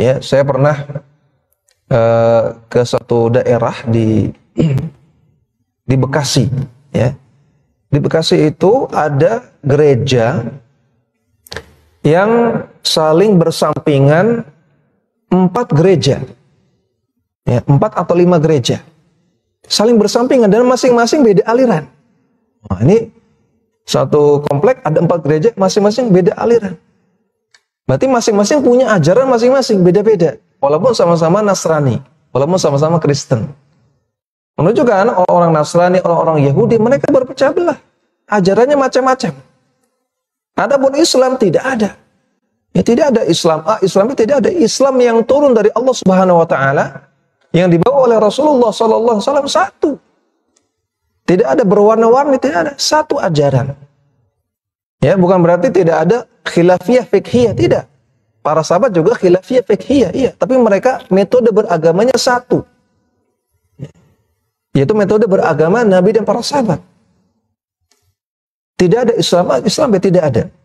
Ya, saya pernah uh, ke satu daerah di di Bekasi, ya. Di Bekasi itu ada gereja yang saling bersampingan empat gereja. Ya, empat atau lima gereja. Saling bersampingan dan masing-masing beda aliran. Nah, ini satu komplek ada empat gereja masing-masing beda aliran. Berarti masing-masing punya ajaran masing-masing, beda-beda. Walaupun sama-sama Nasrani, walaupun sama-sama Kristen. Menunjukkan orang-orang Nasrani, orang-orang Yahudi, mereka berpecah belah. Ajarannya macam-macam. Adapun Islam tidak ada. Ya tidak ada Islam A, Islam B tidak ada Islam yang turun dari Allah Subhanahu wa taala yang dibawa oleh Rasulullah sallallahu alaihi wasallam satu. Tidak ada berwarna-warni, tidak ada satu ajaran. Ya, bukan berarti tidak ada khilafiyah fikhiyah tidak. Para sahabat juga khilafiyah fikhiyah, iya. Tapi mereka metode beragamanya satu. Yaitu metode beragama Nabi dan para sahabat. Tidak ada Islam, Islam tidak ada.